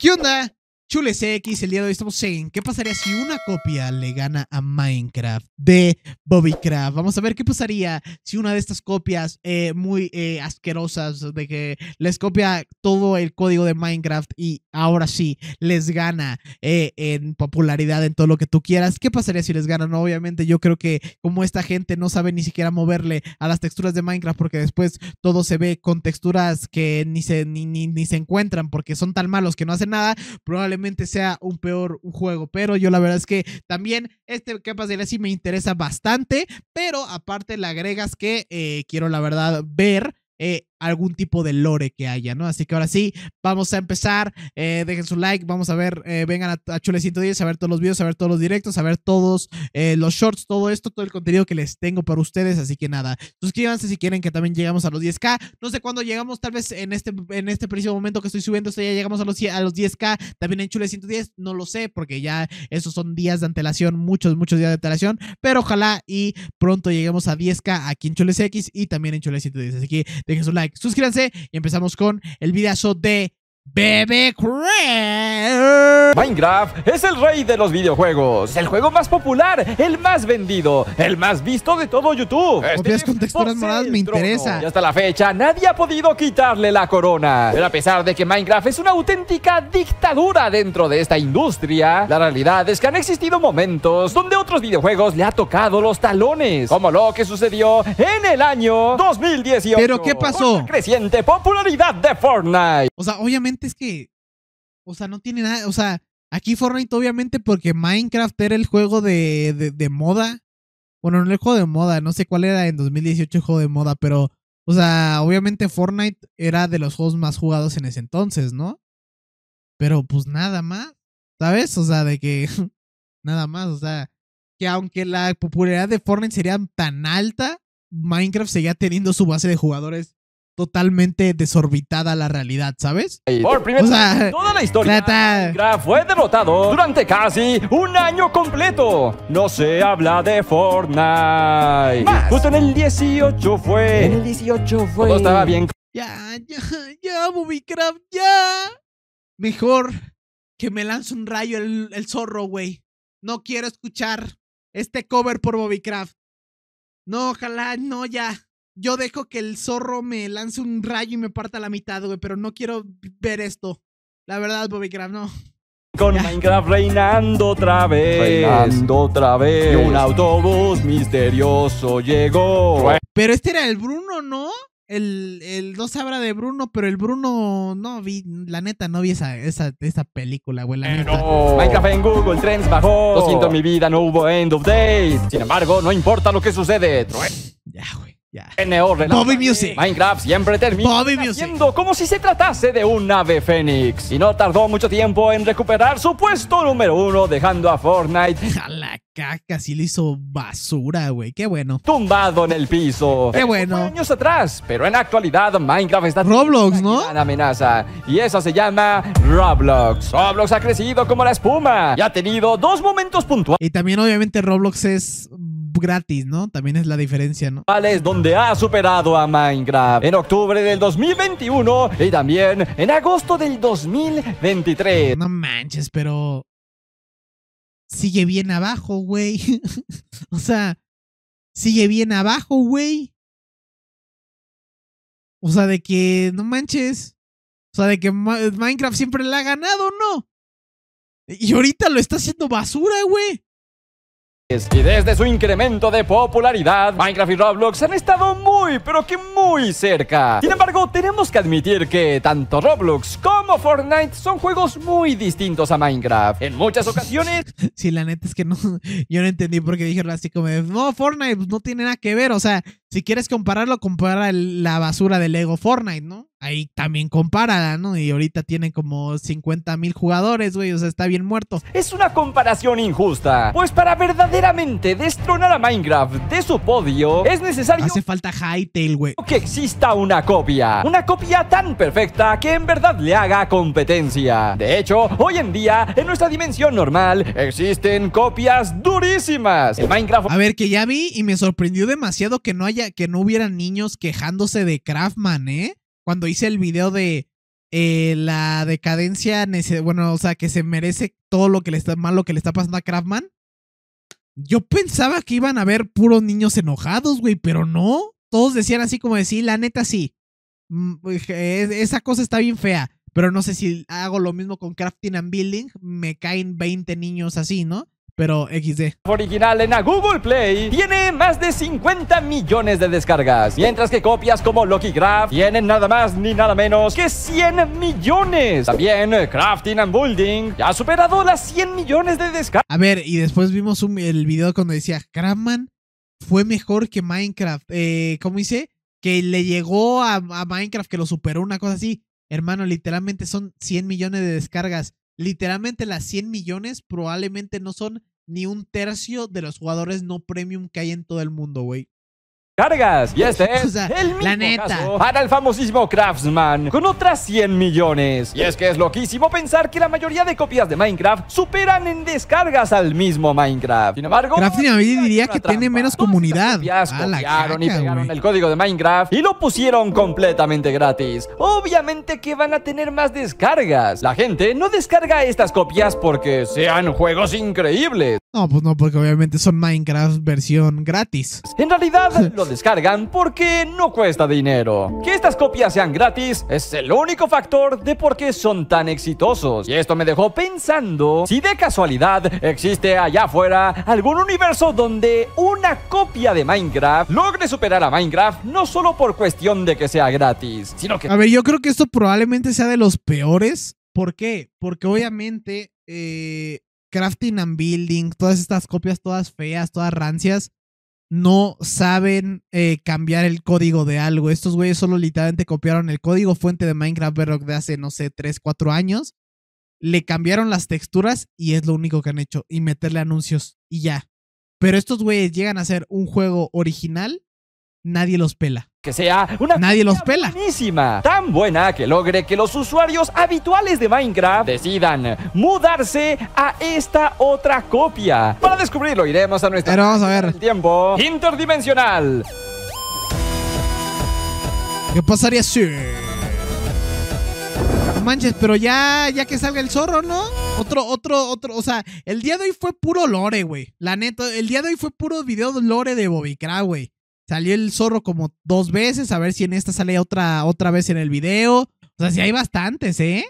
キュンね Chules X, el día de hoy estamos en ¿Qué pasaría si una copia le gana a Minecraft de Bobbycraft? Vamos a ver qué pasaría si una de estas copias eh, muy eh, asquerosas de que les copia todo el código de Minecraft y ahora sí les gana eh, en popularidad en todo lo que tú quieras. ¿Qué pasaría si les gana? obviamente yo creo que como esta gente no sabe ni siquiera moverle a las texturas de Minecraft porque después todo se ve con texturas que ni se, ni, ni, ni se encuentran porque son tan malos que no hacen nada, probablemente sea un peor juego. Pero yo la verdad es que también este Capas de sí me interesa bastante. Pero aparte le agregas que eh, quiero la verdad ver. Eh, algún tipo de lore que haya, ¿no? Así que ahora sí, vamos a empezar. Eh, dejen su like, vamos a ver, eh, vengan a, Chule 110 a ver todos los videos, a ver todos los directos, a ver todos eh, los shorts, todo esto, todo el contenido que les tengo para ustedes. Así que nada, suscríbanse si quieren que también llegamos a los 10k. No sé cuándo llegamos, tal vez en este, en este preciso momento que estoy subiendo, Si ya llegamos a los, a los 10k, también en Chule 110, no lo sé, porque ya esos son días de antelación, muchos, muchos días de antelación, pero ojalá y pronto lleguemos a 10k aquí en Chules X y también en Chule 110. Así que dejen su like suscríbanse y empezamos con el videazo de Bebe Krang. Minecraft es el rey de los videojuegos, el juego más popular, el más vendido, el más visto de todo YouTube. Este con texturas moradas me interesa. Y hasta la fecha nadie ha podido quitarle la corona. Pero a pesar de que Minecraft es una auténtica dictadura dentro de esta industria, la realidad es que han existido momentos donde otros videojuegos le ha tocado los talones, como lo que sucedió en el año 2018. ¿Pero qué pasó? Con creciente popularidad de Fortnite. O sea, obviamente es que, o sea, no tiene nada, o sea, aquí Fortnite obviamente porque Minecraft era el juego de, de, moda. Bueno, no el juego de moda, no sé cuál era en 2018 el juego de moda, pero, o sea, obviamente Fortnite era de los juegos más jugados en ese entonces, ¿no? Pero pues nada más, ¿sabes? O sea, de que nada más, o sea, que aunque la popularidad de Fortnite sería tan alta, Minecraft seguía teniendo su base de jugadores totalmente desorbitada la realidad, ¿sabes? Por primera vez toda la historia, fue derrotado durante casi un año completo. No se habla de Fortnite. Justo en el 18 fue. En el 18 fue. Todo estaba bien. Ya, ya, ya, ya. Mejor que me lance un rayo el, zorro, güey. No quiero escuchar este cover por Bobbycraft. No, ojalá, no, ya yo dejo que el zorro me lance un rayo y me parta la mitad, güey, pero no quiero ver esto. La verdad, Bobby Graham, no. Con Minecraft reinando otra vez. Reinando otra vez. un autobús misterioso llegó. Pero este era el Bruno, ¿no? El, el no sabrá de Bruno, pero el Bruno no vi, la neta no vi esa, esa, esa película, güey, la eh, neta. No. Minecraft en Google Trends bajó. Lo siento, mi vida no hubo end of days. Sin embargo, no importa lo que sucede. Ya, güey. Ya. Music. Minecraft siempre termina siendo como si se tratase de un ave fénix. Y no tardó mucho tiempo en recuperar su puesto número uno, dejando a Fortnite. A la caca, Si le hizo basura, güey. Qué bueno. Tumbado en el piso. Qué bueno. Años atrás, pero en actualidad Minecraft está. Roblox, ¿no? Una amenaza. Y eso se llama Roblox. Roblox ha crecido como la espuma y ha tenido dos momentos puntuales. Y también, obviamente, Roblox es gratis, ¿no? También es la diferencia, ¿no? Es donde ha superado a Minecraft en octubre del 2021 y también en agosto del 2023. No manches, pero sigue bien abajo, güey. o sea, sigue bien abajo, güey. O sea, de que no manches. O sea, de que Minecraft siempre la ha ganado, ¿no? Y ahorita lo está haciendo basura, güey. Y desde su incremento de popularidad, Minecraft y Roblox han estado muy, pero que muy cerca. Sin embargo, tenemos que admitir que tanto Roblox como Fortnite son juegos muy distintos a Minecraft. En muchas ocasiones... Sí, la neta es que no, yo no entendí por qué dijeron así como, no, Fortnite pues, no tiene nada que ver, o sea, si quieres compararlo, compara la basura De Lego Fortnite, ¿no? Ahí también Compara, ¿no? Y ahorita tienen como 50 mil jugadores, güey, o sea, está bien muerto. Es una comparación injusta, pues para verdaderamente destronar a Minecraft de su podio, es necesario... Hace falta Hytale, güey. Que exista una copia, una copia tan perfecta que en verdad le haga competencia. De hecho, hoy en día, en nuestra dimensión normal, existen copias durísimas. El Minecraft... A ver, que ya vi y me sorprendió demasiado que no haya que no hubiera niños quejándose de Craftman, ¿eh? Cuando hice el video de eh, la decadencia, bueno, o sea, que se merece todo lo que le está mal, lo que le está pasando a Craftman. Yo pensaba que iban a haber puros niños enojados, güey, pero no. Todos decían así como decir, la neta sí. Mm, pues, esa cosa está bien fea. Pero no sé si hago lo mismo con Crafting and Building. Me caen 20 niños así, ¿no? pero XD. Original en Google Play tiene más de 50 millones de descargas, mientras que copias como Lucky Craft tienen nada más ni nada menos que 100 millones. También Crafting and Building ya ha superado las 100 millones de descargas. A ver, y después vimos el video cuando decía Craftman fue mejor que Minecraft. Eh, ¿Cómo dice? Que le llegó a, a Minecraft, que lo superó, una cosa así. Hermano, literalmente son 100 millones de descargas literalmente las 100 millones probablemente no son ni un tercio de los jugadores no premium que hay en todo el mundo, güey cargas. Y este es el mismo caso para el famosísimo Craftsman con otras 100 millones. Y es que es loquísimo pensar que la mayoría de copias de Minecraft superan en descargas al mismo Minecraft. Sin embargo, Craftsman diría que tiene menos comunidad. Copias, y pegaron el código de Minecraft y lo pusieron completamente gratis. Obviamente que van a tener más descargas. La gente no descarga estas copias porque sean juegos increíbles. No, pues no, porque obviamente son Minecraft versión gratis. En realidad, los descargan porque no cuesta dinero. Que estas copias sean gratis es el único factor de por qué son tan exitosos. Y esto me dejó pensando si de casualidad existe allá afuera algún universo donde una copia de Minecraft logre superar a Minecraft no solo por cuestión de que sea gratis, sino que... A ver, yo creo que esto probablemente sea de los peores. ¿Por qué? Porque obviamente... Eh, crafting and building, todas estas copias todas feas, todas rancias, no saben eh, cambiar el código de algo. Estos güeyes solo literalmente copiaron el código fuente de Minecraft Bedrock de hace, no sé, 3, 4 años. Le cambiaron las texturas y es lo único que han hecho. Y meterle anuncios y ya. Pero estos güeyes llegan a ser un juego original, nadie los pela que sea una nadie los pela buenísima tan buena que logre que los usuarios habituales de Minecraft decidan mudarse a esta otra copia para descubrirlo iremos a nuestro, pero vamos a ver tiempo interdimensional qué pasaría si manches pero ya ya que salga el zorro no otro otro otro o sea el día de hoy fue puro lore güey la neta el día de hoy fue puro video lore de Bobby Crack güey Salió el zorro como dos veces, a ver si en esta sale otra, otra vez en el video. O sea, si hay bastantes, ¿eh?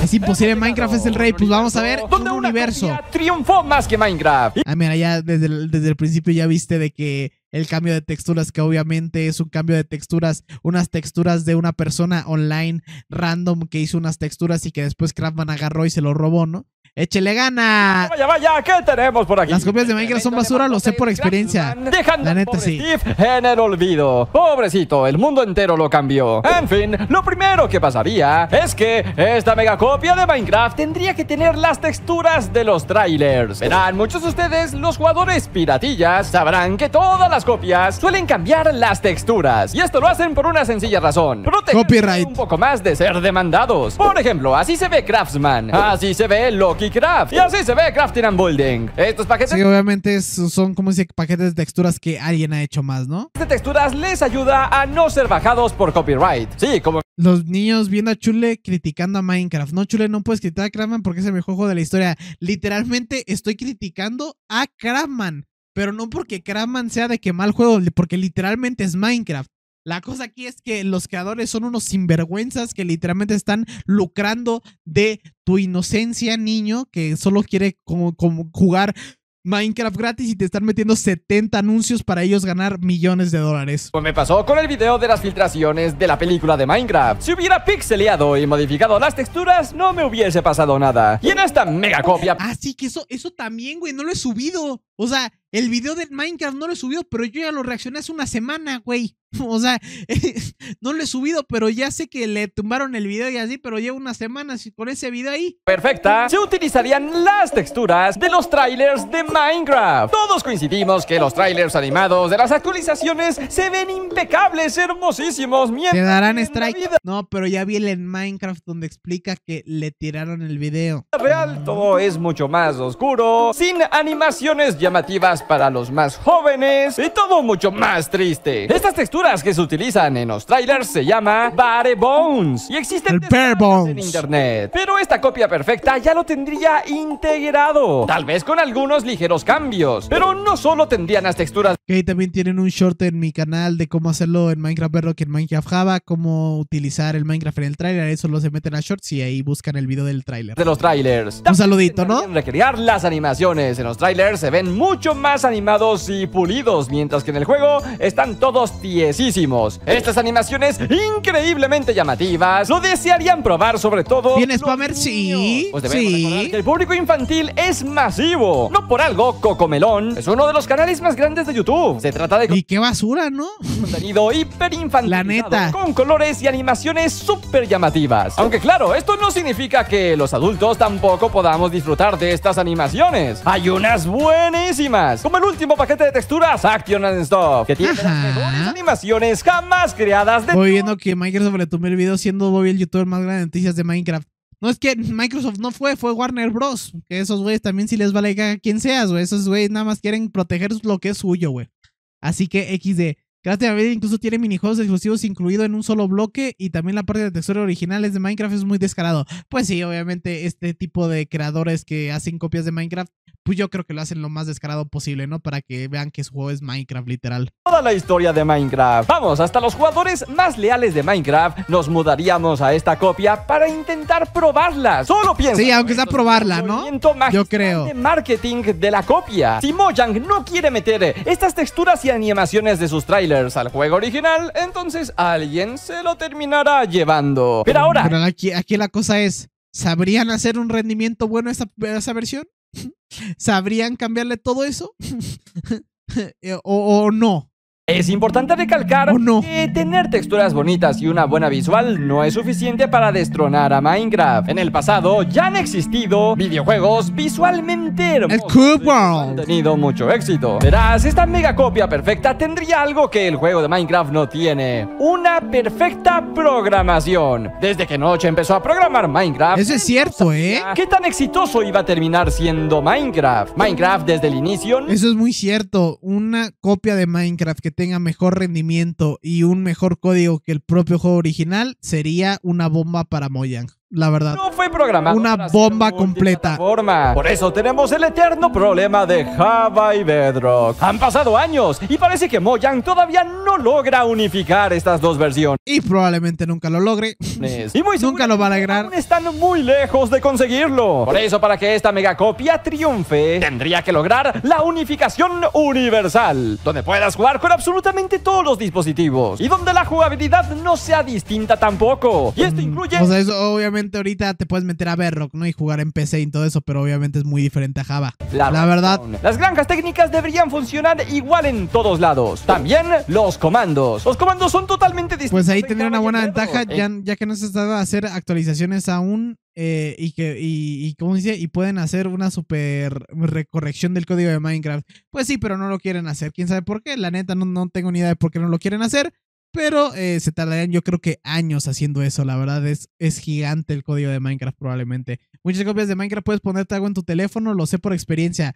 Es imposible, Minecraft es el rey. Pues vamos a ver un universo. Triunfo más que Minecraft. Ah, mira, ya desde el, desde el principio ya viste de que el cambio de texturas, que obviamente es un cambio de texturas, unas texturas de una persona online random que hizo unas texturas y que después Craftman agarró y se lo robó, ¿no? Échele gana. Vaya, vaya, ¿qué tenemos por aquí? Las copias de Minecraft son basura, lo sé por experiencia. Dejan la neta, sí. en el olvido. Pobrecito, el mundo entero lo cambió. En fin, lo primero que pasaría es que esta mega copia de Minecraft tendría que tener las texturas de los trailers. Verán, muchos de ustedes, los jugadores piratillas, sabrán que todas las copias suelen cambiar las texturas. Y esto lo hacen por una sencilla razón. Proteger un poco más de ser demandados. Por ejemplo, así se ve Craftsman. Así se ve Loki y así se ve Crafting and Building. Estos paquetes... Sí, obviamente son como dice paquetes de texturas que alguien ha hecho más, ¿no? De este texturas les ayuda a no ser bajados por copyright. Sí, como... Los niños viendo a Chule criticando a Minecraft. No, Chule, no puedes criticar a Kraman porque es el mejor juego de la historia. Literalmente estoy criticando a Kraman. Pero no porque Kraman sea de que mal juego, porque literalmente es Minecraft. La cosa aquí es que los creadores son unos sinvergüenzas que literalmente están lucrando de tu inocencia, niño, que solo quiere como, jugar Minecraft gratis y te están metiendo 70 anuncios para ellos ganar millones de dólares. Pues me pasó con el video de las filtraciones de la película de Minecraft. Si hubiera pixeleado y modificado las texturas, no me hubiese pasado nada. Y en esta mega copia... Así que eso, eso también, güey, no lo he subido. O sea, el video de Minecraft no lo he subido, pero yo ya lo reaccioné hace una semana, güey. O sea, no lo he subido, pero ya sé que le tumbaron el video y así, pero llevo unas semanas con ese video ahí. Perfecta. Se utilizarían las texturas de los trailers de Minecraft. Todos coincidimos que los trailers animados de las actualizaciones se ven impecables, hermosísimos. Te darán strike. No, pero ya vi el en Minecraft donde explica que le tiraron el video. Real, todo es mucho más oscuro, sin animaciones llamativas para los más jóvenes y todo mucho más triste. Estas texturas que se utilizan en los trailers se llama Bare Bones y existen en internet. Pero esta copia perfecta ya lo tendría integrado, tal vez con algunos ligeros cambios, pero no solo tendrían las texturas ahí también tienen un short en mi canal de cómo hacerlo en Minecraft Bedrock en Minecraft Java, cómo utilizar el Minecraft en el tráiler, eso lo se meten a shorts y ahí buscan el video del tráiler. De los trailers. Un saludito, ¿no? Recrear las animaciones. En los trailers se ven mucho más animados y pulidos, mientras que en el juego están todos tiesísimos. Estas animaciones increíblemente llamativas lo desearían probar sobre todo... Bien, Spammer, sí. Pues sí. el público infantil es masivo. No por algo, Cocomelón es uno de los canales más grandes de YouTube Oh. se trata de... Y qué basura, ¿no? Contenido hiperinfantil. La neta. Con colores y animaciones súper llamativas. Aunque claro, esto no significa que los adultos tampoco podamos disfrutar de estas animaciones. Hay unas buenísimas, como el último paquete de texturas Action and que tiene animaciones jamás creadas de... Voy viendo que Minecraft sobre tomé el video siendo Bobby el youtuber más grande de noticias de Minecraft. No es que Microsoft no fue, fue Warner Bros. Que esos güeyes también sí les vale a quien seas, güey. Esos güeyes nada más quieren proteger lo que es suyo, güey. Así que XD a incluso tiene minijuegos exclusivos incluido en un solo bloque y también la parte de texturas originales de Minecraft es muy descarado. Pues sí, obviamente este tipo de creadores que hacen copias de Minecraft, pues yo creo que lo hacen lo más descarado posible, ¿no? Para que vean que su juego es Minecraft literal. Toda la historia de Minecraft. Vamos, hasta los jugadores más leales de Minecraft nos mudaríamos a esta copia para intentar probarla. Solo piensa. Sí, aunque sea probarla, ¿no? Yo creo. De marketing de la copia. Si Mojang no quiere meter estas texturas y animaciones de sus trailers al juego original, entonces alguien se lo terminará llevando. Pero ahora... aquí, la cosa es, ¿sabrían hacer un rendimiento bueno a esa, versión? ¿Sabrían cambiarle todo eso? Eh, o no. Es importante recalcar oh, que tener texturas bonitas y una buena visual no es suficiente para destronar a Minecraft. En el pasado ya han existido videojuegos visualmente hermosos. El Han tenido mucho éxito. Verás, esta mega copia perfecta tendría algo que el juego de Minecraft no tiene. Una perfecta programación. Desde que Noche empezó a programar Minecraft... Eso es cierto, ¿eh? ¿Qué tan exitoso iba a terminar siendo Minecraft? Minecraft desde el inicio... Eso es muy cierto. Una copia de Minecraft que tenga mejor rendimiento y un mejor código que el propio juego original sería una bomba para Mojang la verdad. No fue programada Una bomba completa. Por eso tenemos el eterno problema de Java y Bedrock. Han pasado años y parece que Mojang todavía no logra unificar estas dos versiones. Y probablemente nunca lo logre. y muy nunca lo va a lograr. Están muy lejos de conseguirlo. Por eso, para que esta megacopia triunfe, tendría que lograr la unificación universal, donde puedas jugar con absolutamente todos los dispositivos y donde la jugabilidad no sea distinta tampoco. Y esto mm, incluye ahorita te puedes meter a Bedrock, ¿no? Y jugar en PC y todo eso, pero obviamente es muy diferente a Java. La, verdad. Las granjas técnicas deberían funcionar igual en todos lados. También los comandos. Los comandos son totalmente distintos. Pues ahí tendría una buena ventaja, ya, que no se está hacer actualizaciones aún. Eh, y que y, y dice y pueden hacer una super recorrección del código de Minecraft pues sí pero no lo quieren hacer quién sabe por qué la neta no, no tengo ni idea de por qué no lo quieren hacer pero eh, se tardarían, yo creo que años haciendo eso. La verdad es, es gigante el código de Minecraft, probablemente. Muchas copias de Minecraft puedes ponerte algo en tu teléfono, lo sé por experiencia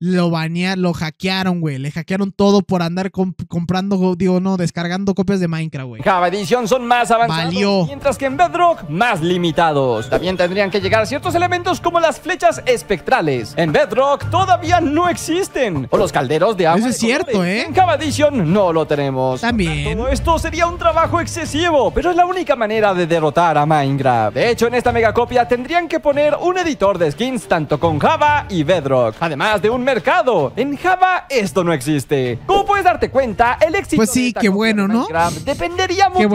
lo banearon, lo hackearon, güey. Le hackearon todo por andar comprando, digo, no, descargando copias de Minecraft, güey. Java Edition son más avanzados, mientras que en Bedrock, más limitados. También tendrían que llegar ciertos elementos como las flechas espectrales. En Bedrock todavía no existen. O los calderos de agua. Eso es cierto, ¿eh? En Java Edition no lo tenemos. También. Todo esto sería un trabajo excesivo, pero es la única manera de derrotar a Minecraft. De hecho, en esta megacopia tendrían que poner un editor de skins tanto con Java y Bedrock. Además un mercado. En Java esto no existe. Como puedes darte cuenta, el éxito pues sí, de qué bueno, ¿no? dependería mucho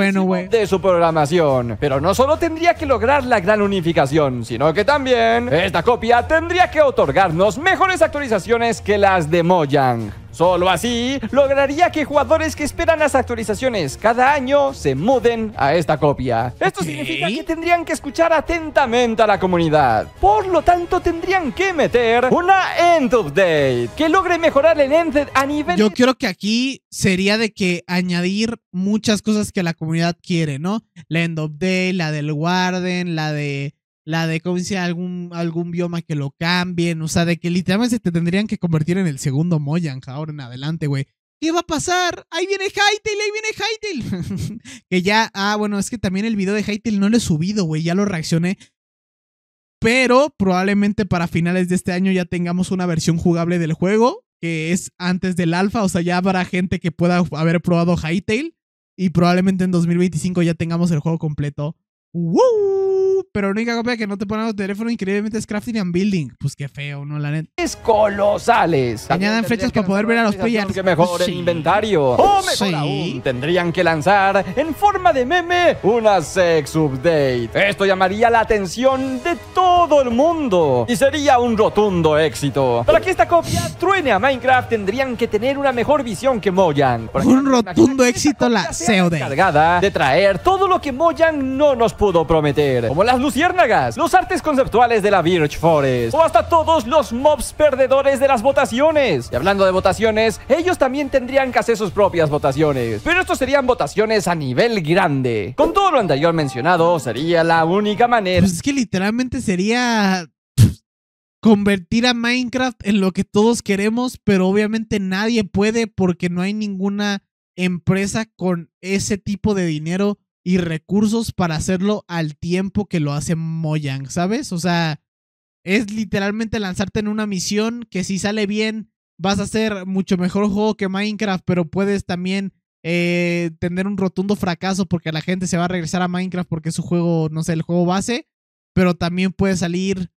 de su programación. Pero no solo tendría que lograr la gran unificación, sino que también esta copia tendría que otorgarnos mejores actualizaciones que las de Mojang. Solo así lograría que jugadores que esperan las actualizaciones cada año se muden a esta copia. Esto significa que tendrían que escuchar atentamente a la comunidad. Por lo tanto, tendrían que meter una end update que logre mejorar el end a nivel... Yo creo que aquí sería de que añadir muchas cosas que la comunidad quiere, ¿no? La end update, la del Warden, la de la de cómo dice algún, algún bioma que lo cambien, o sea, de que literalmente te tendrían que convertir en el segundo Moyan ahora en adelante, güey. ¿Qué va a pasar? Ahí viene Hytale, ahí viene Hytale. que ya, ah, bueno, es que también el video de Hytale no lo he subido, güey, ya lo reaccioné. Pero probablemente para finales de este año ya tengamos una versión jugable del juego, que es antes del alfa, o sea, ya habrá gente que pueda haber probado Hytale. Y probablemente en 2025 ya tengamos el juego completo. ¡Woo! pero la única copia que no te ponen los teléfonos increíblemente es Crafting and Building. Pues qué feo, ¿no? La neta. Es colosales. Añadan flechas para poder ver a los players. Que mejor inventario. O mejor tendrían que lanzar en forma de meme una sex update. Esto llamaría la atención de todo el mundo y sería un rotundo éxito. Para que esta copia truene a Minecraft tendrían que tener una mejor visión que Mojang. Un rotundo éxito la COD. de traer todo lo que Mojang no nos pudo prometer luciérnagas, los artes conceptuales de la Birch Forest o hasta todos los mobs perdedores de las votaciones. Y hablando de votaciones, ellos también tendrían que hacer sus propias votaciones, pero esto serían votaciones a nivel grande. Con todo lo anterior mencionado, sería la única manera. Pues es que literalmente sería convertir a Minecraft en lo que todos queremos, pero obviamente nadie puede porque no hay ninguna empresa con ese tipo de dinero y recursos para hacerlo al tiempo que lo hace Moyang, ¿sabes? O sea, es literalmente lanzarte en una misión que si sale bien vas a hacer mucho mejor juego que Minecraft, pero puedes también eh, tener un rotundo fracaso porque la gente se va a regresar a Minecraft porque es su juego, no sé, el juego base, pero también puede salir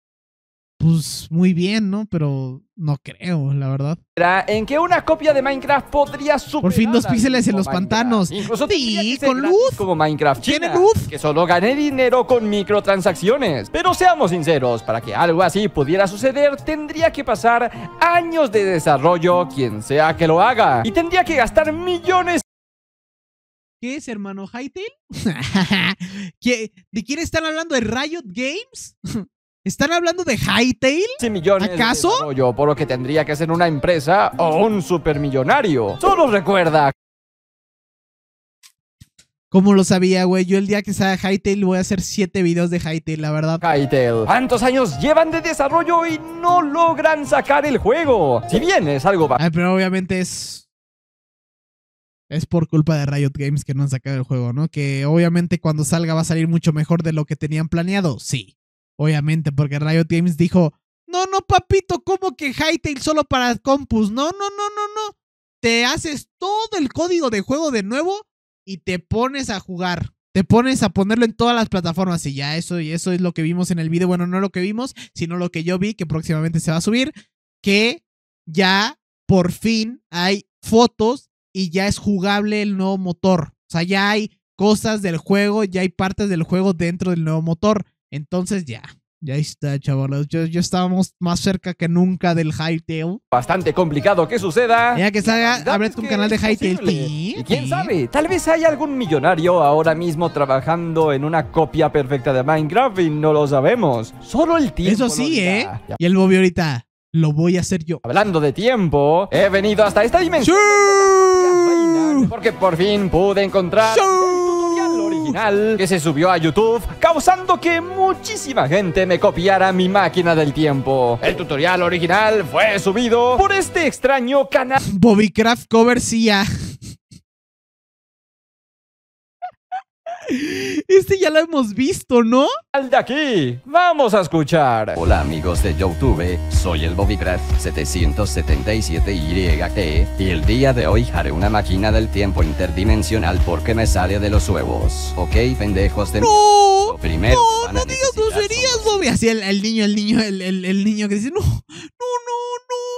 pues muy bien, ¿no? Pero no creo, la verdad. En que una copia de Minecraft podría superar. Por fin dos píxeles en los pantanos. Incluso sí, con luz. Como Minecraft ¿Tiene luz? Que solo gané dinero con microtransacciones. Pero seamos sinceros, para que algo así pudiera suceder, tendría que pasar años de desarrollo, quien sea que lo haga. Y tendría que gastar millones. ¿Qué es, hermano? ¿Hytale? ¿De quién están hablando? ¿De Riot Games? ¿Están hablando de Hightail? Sí, millones ¿Acaso? Yo por lo que tendría que ser una empresa o un supermillonario. Solo recuerda. ¿Cómo lo sabía, güey? Yo el día que salga Hightail voy a hacer siete videos de Hightail, la verdad. Hightail. ¿Cuántos años llevan de desarrollo y no logran sacar el juego? Si bien es algo... Ay, pero obviamente es... Es por culpa de Riot Games que no han sacado el juego, ¿no? Que obviamente cuando salga va a salir mucho mejor de lo que tenían planeado, sí. Obviamente, porque Riot Games dijo, no, no, papito, ¿cómo que Hytale solo para compus? No, no, no, no, no. Te haces todo el código de juego de nuevo y te pones a jugar. Te pones a ponerlo en todas las plataformas y ya eso, y eso es lo que vimos en el video. Bueno, no lo que vimos, sino lo que yo vi, que próximamente se va a subir, que ya por fin hay fotos y ya es jugable el nuevo motor. O sea, ya hay cosas del juego, ya hay partes del juego dentro del nuevo motor. Entonces ya, ya está, chaval Ya estábamos más cerca que nunca del Hytale Bastante complicado que suceda. Mira que salga, abre tu canal de Y quién sabe, tal vez hay algún millonario ahora mismo trabajando en una copia perfecta de Minecraft y no lo sabemos. Solo el tiempo. Eso sí, ¿eh? Y el Bobby ahorita, lo voy a hacer yo. Hablando de tiempo, he venido hasta esta dimensión. Porque por fin pude encontrar que se subió a YouTube, causando que muchísima gente me copiara mi máquina del tiempo. El tutorial original fue subido por este extraño canal. Bobbycraft Cover Este ya lo hemos visto, ¿no? Al de aquí, vamos a escuchar. Hola amigos de YouTube, soy el bobbycraft 777 yt y el día de hoy haré una máquina del tiempo interdimensional porque me sale de los huevos. Ok, pendejos de... ¡No! Primero no, no digas groserías, Bobby. Así el, niño, el niño, el, el, el niño que dice, no, no, no, no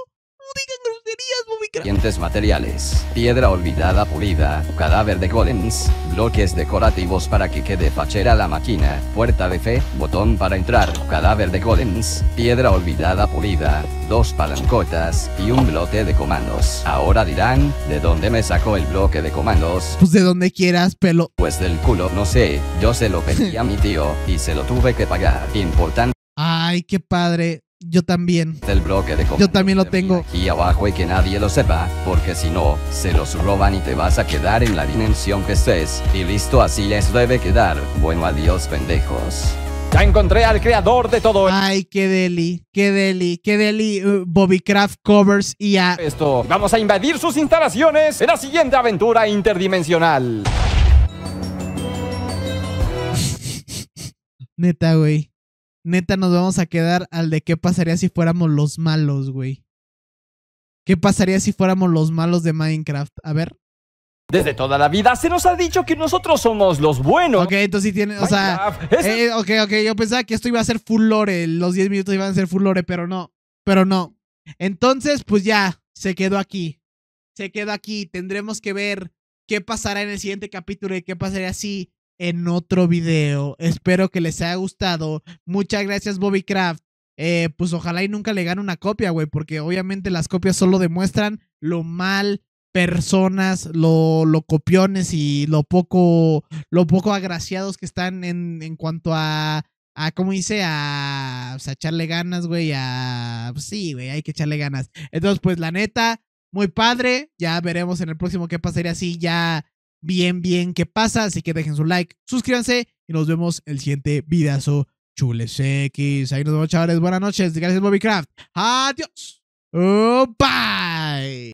digan groserías, materiales. Piedra olvidada pulida, cadáver de golems, bloques decorativos para que quede fachera la máquina, puerta de fe, botón para entrar, cadáver de golems, piedra olvidada pulida, dos palancotas y un bloque de comandos. Ahora dirán, ¿de dónde me sacó el bloque de comandos? Pues de donde quieras, pelo. Pues del culo, no sé, yo se lo pedí a mi tío y se lo tuve que pagar. Importante. Ay, qué padre. Yo también. bloque Yo también lo tengo. Aquí abajo y que nadie lo sepa, porque si no, se los roban y te vas a quedar en la dimensión que estés. Y listo, así les debe quedar. Bueno, adiós, pendejos. Ya encontré al creador de todo. Ay, qué deli, qué deli, qué deli. Uh, covers y a esto. Vamos a invadir sus instalaciones en la siguiente aventura interdimensional. Neta, güey neta nos vamos a quedar al de qué pasaría si fuéramos los malos, güey. ¿Qué pasaría si fuéramos los malos de Minecraft? A ver. Desde toda la vida se nos ha dicho que nosotros somos los buenos. Ok, entonces sí tiene, o sea, eh, ok, ok, yo pensaba que esto iba a ser full lore, los 10 minutos iban a ser full lore, pero no, pero no. Entonces, pues ya, se quedó aquí, se quedó aquí, tendremos que ver qué pasará en el siguiente capítulo y qué pasaría si en otro video. Espero que les haya gustado. Muchas gracias, Bobby Craft. Eh, pues ojalá y nunca le gane una copia, güey, porque obviamente las copias solo demuestran lo mal personas, lo, lo copiones y lo poco, lo poco agraciados que están en, en cuanto a, a, ¿cómo dice? A, O pues, a echarle ganas, güey, a, pues, sí, güey, hay que echarle ganas. Entonces, pues la neta, muy padre, ya veremos en el próximo qué pasaría si ya bien, bien qué pasa. Así que dejen su like, suscríbanse y nos vemos el siguiente vidazo chules X. Ahí nos vemos, chavales. Buenas noches. Gracias, Bobby Adiós. Oh, bye.